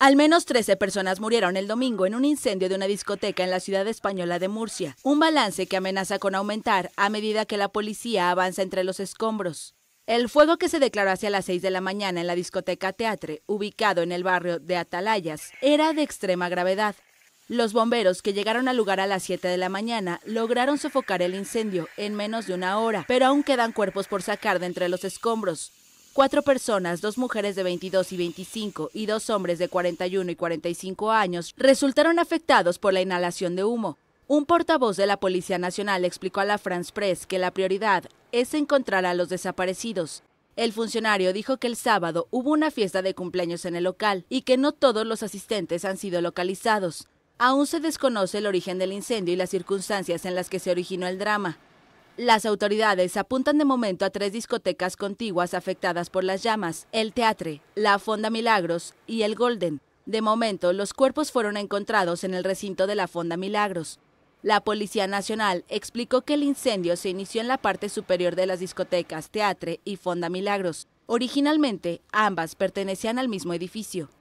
Al menos 13 personas murieron el domingo en un incendio de una discoteca en la ciudad española de Murcia, un balance que amenaza con aumentar a medida que la policía avanza entre los escombros. El fuego que se declaró hacia las 6 de la mañana en la discoteca Teatre, ubicado en el barrio de Atalayas, era de extrema gravedad. Los bomberos que llegaron al lugar a las 7 de la mañana lograron sofocar el incendio en menos de una hora, pero aún quedan cuerpos por sacar de entre los escombros. Cuatro personas, dos mujeres de 22 y 25 y dos hombres de 41 y 45 años, resultaron afectados por la inhalación de humo. Un portavoz de la Policía Nacional explicó a la France Press que la prioridad es encontrar a los desaparecidos. El funcionario dijo que el sábado hubo una fiesta de cumpleaños en el local y que no todos los asistentes han sido localizados. Aún se desconoce el origen del incendio y las circunstancias en las que se originó el drama. Las autoridades apuntan de momento a tres discotecas contiguas afectadas por las llamas, el Teatre, la Fonda Milagros y el Golden. De momento, los cuerpos fueron encontrados en el recinto de la Fonda Milagros. La Policía Nacional explicó que el incendio se inició en la parte superior de las discotecas Teatre y Fonda Milagros. Originalmente, ambas pertenecían al mismo edificio.